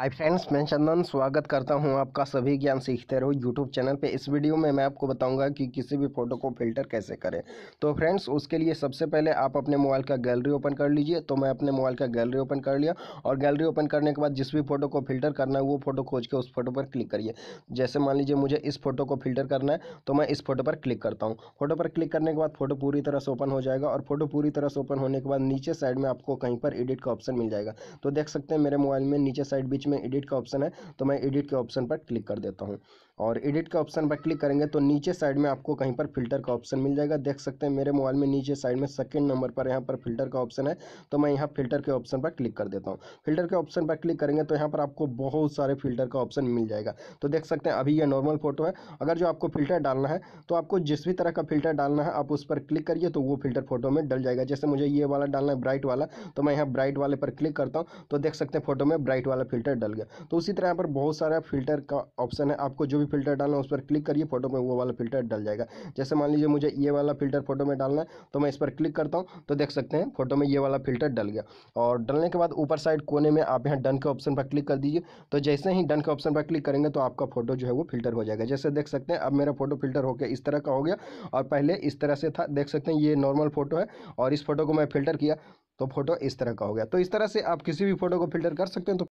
hi friends मैं चंदन स्वागत करता हूं आपका सभी ज्ञान सीखते रहो यूट्यूब चैनल पे इस वीडियो में मैं आपको बताऊंगा कि किसी भी फ़ोटो को फ़िल्टर कैसे करें तो फ्रेंड्स उसके लिए सबसे पहले आप अपने मोबाइल का गैलरी ओपन कर लीजिए तो मैं अपने मोबाइल का गैलरी ओपन कर लिया और गैलरी ओपन करने के बाद जिस भी फ़ोटो को फ़िल्टर करना है वो फ़ोटो खोज के उस फोटो पर क्लिक करिए जैसे मान लीजिए मुझे इस फोटो को फ़िल्टर करना है तो मैं इस फोटो पर क्लिक करता हूँ फोटो पर क्लिक करने के बाद फोटो पूरी तरह से ओपन हो जाएगा और फोटो पूरी तरह से ओपन होने के बाद नीचे साइड में आपको कहीं पर एडिट का ऑप्शन मिल जाएगा तो देख सकते हैं मेरे मोबाइल में नीचे साइड बीच में एडिट का ऑप्शन है तो मैं एडिट के ऑप्शन पर क्लिक कर देता हूँ और एडिट के ऑप्शन पर क्लिक करेंगे तो नीचे साइड में आपको कहीं पर फिल्टर का ऑप्शन मिल जाएगा देख सकते हैं मेरे मोबाइल में नीचे साइड में सेकेंड नंबर पर यहाँ पर फिल्टर का ऑप्शन है तो मैं यहाँ फिल्टर के ऑप्शन पर क्लिक कर देता हूँ फिल्टर के ऑप्शन पर क्लिक करेंगे तो यहाँ पर आपको बहुत सारे फिल्टर का ऑप्शन मिल जाएगा तो देख सकते हैं अभी यह नॉर्मल फोटो है अगर जो आपको फिल्टर डालना है तो आपको जिस भी तरह का फिल्टर डालना है आप उस पर क्लिक करिए तो वो फिल्टर फोटो में डल जाएगा जैसे मुझे ये वाला डालना है ब्राइट वाला तो मैं यहाँ ब्राइट वाले पर क्लिक करता हूँ तो देख सकते हैं फोटो में ब्राइट वाला फिल्टर फ़िल्टर डल गया तो उसी तरह यहाँ पर बहुत सारा फिल्टर का ऑप्शन है आपको जो भी फिल्टर डालना है उस पर क्लिक करिए फोटो में वो वाला फिल्टर डल जाएगा जैसे मान लीजिए मुझे ये वाला फिल्टर फोटो में डालना है तो मैं इस पर क्लिक करता हूँ तो देख सकते हैं फोटो में ये वाला फिल्टर डल गया और डलने के बाद ऊपर साइड कोने में आप यहाँ डन के ऑप्शन पर क्लिक कर दीजिए तो जैसे ही डन के ऑप्शन पर क्लिक करेंगे तो आपका फोटो जो है वो फिल्टर हो जाएगा जैसे देख सकते हैं अब मेरा फोटो फिल्टर होकर इस तरह का हो गया और पहले इस तरह से था देख सकते हैं ये नॉर्मल फोटो है और इस फोटो को मैं फिल्टर किया तो फोटो इस तरह का हो गया तो इस तरह से आप किसी भी फोटो को फिल्टर कर सकते हैं तो